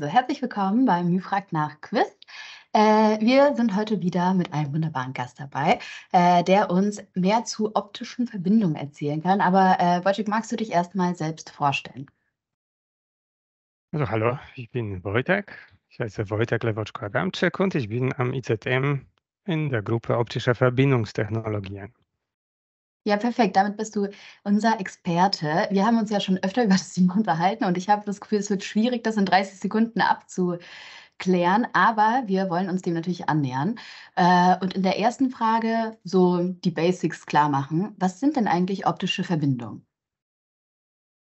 So, also, herzlich willkommen beim Müfrag nach Quiz. Äh, wir sind heute wieder mit einem wunderbaren Gast dabei, äh, der uns mehr zu optischen Verbindungen erzählen kann. Aber äh, magst du dich erstmal selbst vorstellen? Also hallo, ich bin Wojtek. Ich heiße Wojtek Lewoczko-Adamczyk und ich bin am IZM in der Gruppe Optische Verbindungstechnologien. Ja, perfekt. Damit bist du unser Experte. Wir haben uns ja schon öfter über das Thema unterhalten und ich habe das Gefühl, es wird schwierig, das in 30 Sekunden abzuklären. Aber wir wollen uns dem natürlich annähern. Äh, und in der ersten Frage so die Basics klar machen. Was sind denn eigentlich optische Verbindungen?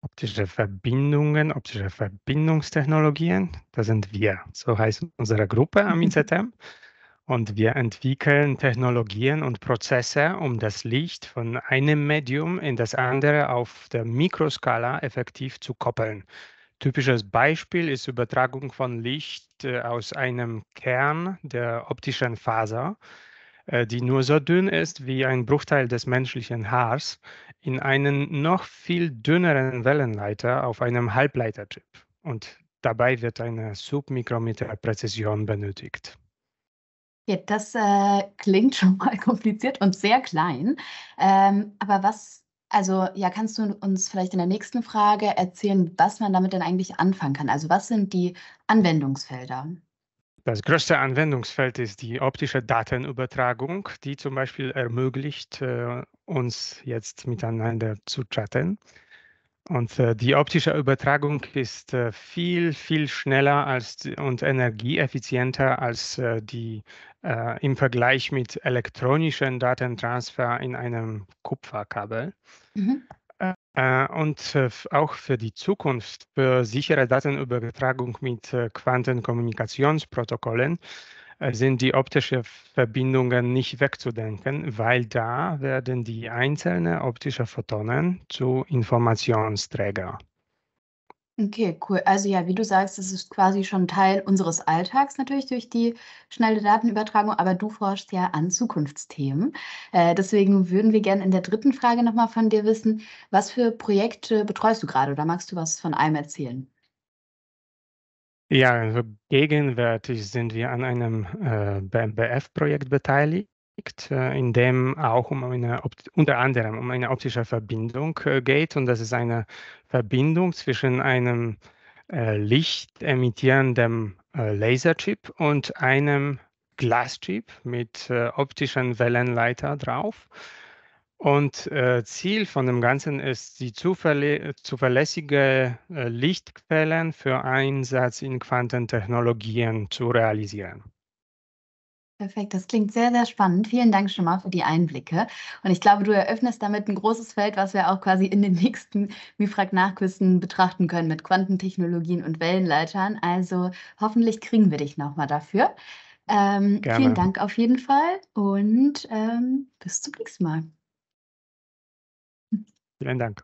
Optische Verbindungen, optische Verbindungstechnologien, das sind wir. So heißt unsere Gruppe am IZM. Und wir entwickeln Technologien und Prozesse, um das Licht von einem Medium in das andere auf der Mikroskala effektiv zu koppeln. Typisches Beispiel ist Übertragung von Licht äh, aus einem Kern der optischen Faser, äh, die nur so dünn ist wie ein Bruchteil des menschlichen Haars, in einen noch viel dünneren Wellenleiter auf einem Halbleiterchip. Und dabei wird eine Submikrometerpräzision benötigt. Ja, das äh, klingt schon mal kompliziert und sehr klein. Ähm, aber was, also ja, kannst du uns vielleicht in der nächsten Frage erzählen, was man damit denn eigentlich anfangen kann? Also was sind die Anwendungsfelder? Das größte Anwendungsfeld ist die optische Datenübertragung, die zum Beispiel ermöglicht, äh, uns jetzt miteinander zu chatten. Und äh, die optische Übertragung ist äh, viel, viel schneller als, und energieeffizienter als äh, die äh, im Vergleich mit elektronischen Datentransfer in einem Kupferkabel. Mhm. Äh, und äh, auch für die Zukunft, für sichere Datenübertragung mit äh, Quantenkommunikationsprotokollen, äh, sind die optischen Verbindungen nicht wegzudenken, weil da werden die einzelnen optischen Photonen zu Informationsträger. Okay, cool. Also ja, wie du sagst, das ist quasi schon Teil unseres Alltags natürlich durch die schnelle Datenübertragung, aber du forschst ja an Zukunftsthemen. Äh, deswegen würden wir gerne in der dritten Frage nochmal von dir wissen, was für Projekte betreust du gerade oder magst du was von einem erzählen? Ja, also gegenwärtig sind wir an einem äh, BMBF-Projekt beteiligt. Äh, in dem auch um eine, unter anderem um eine optische Verbindung äh, geht. Und das ist eine Verbindung zwischen einem äh, Licht äh, Laserchip und einem Glaschip mit äh, optischen Wellenleiter drauf. Und äh, Ziel von dem Ganzen ist, die zuverlä zuverlässige Lichtquellen für Einsatz in Quantentechnologien zu realisieren. Perfekt, das klingt sehr, sehr spannend. Vielen Dank schon mal für die Einblicke. Und ich glaube, du eröffnest damit ein großes Feld, was wir auch quasi in den nächsten Mifrag-Nachküssen betrachten können mit Quantentechnologien und Wellenleitern. Also hoffentlich kriegen wir dich nochmal dafür. Ähm, vielen Dank auf jeden Fall und ähm, bis zum nächsten Mal. Vielen Dank.